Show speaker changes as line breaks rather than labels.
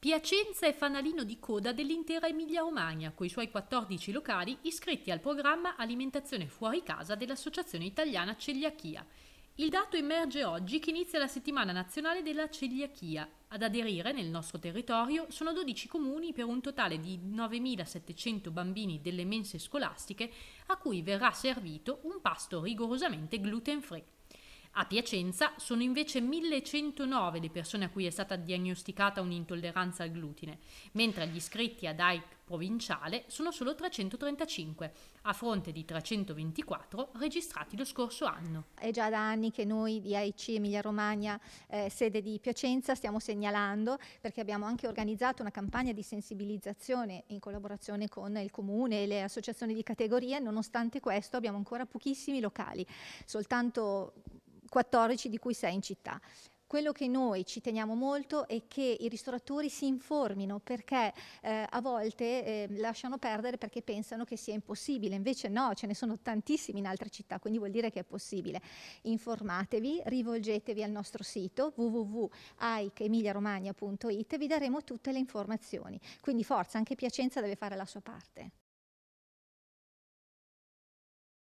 Piacenza è fanalino di coda dell'intera Emilia-Romagna, coi suoi 14 locali iscritti al programma Alimentazione fuori casa dell'Associazione Italiana Celiachia. Il dato emerge oggi che inizia la settimana nazionale della celiachia. Ad aderire nel nostro territorio sono 12 comuni per un totale di 9.700 bambini delle mense scolastiche a cui verrà servito un pasto rigorosamente gluten free. A Piacenza sono invece 1109 le persone a cui è stata diagnosticata un'intolleranza al glutine, mentre gli iscritti ad AIC provinciale sono solo 335, a fronte di 324 registrati lo scorso anno.
È già da anni che noi di AIC Emilia Romagna, eh, sede di Piacenza, stiamo segnalando perché abbiamo anche organizzato una campagna di sensibilizzazione in collaborazione con il comune e le associazioni di categoria, nonostante questo abbiamo ancora pochissimi locali, soltanto 14 di cui sei in città. Quello che noi ci teniamo molto è che i ristoratori si informino perché eh, a volte eh, lasciano perdere perché pensano che sia impossibile, invece no, ce ne sono tantissimi in altre città, quindi vuol dire che è possibile. Informatevi, rivolgetevi al nostro sito www.aicemiliaromagna.it e vi daremo tutte le informazioni. Quindi forza, anche Piacenza deve fare la sua parte.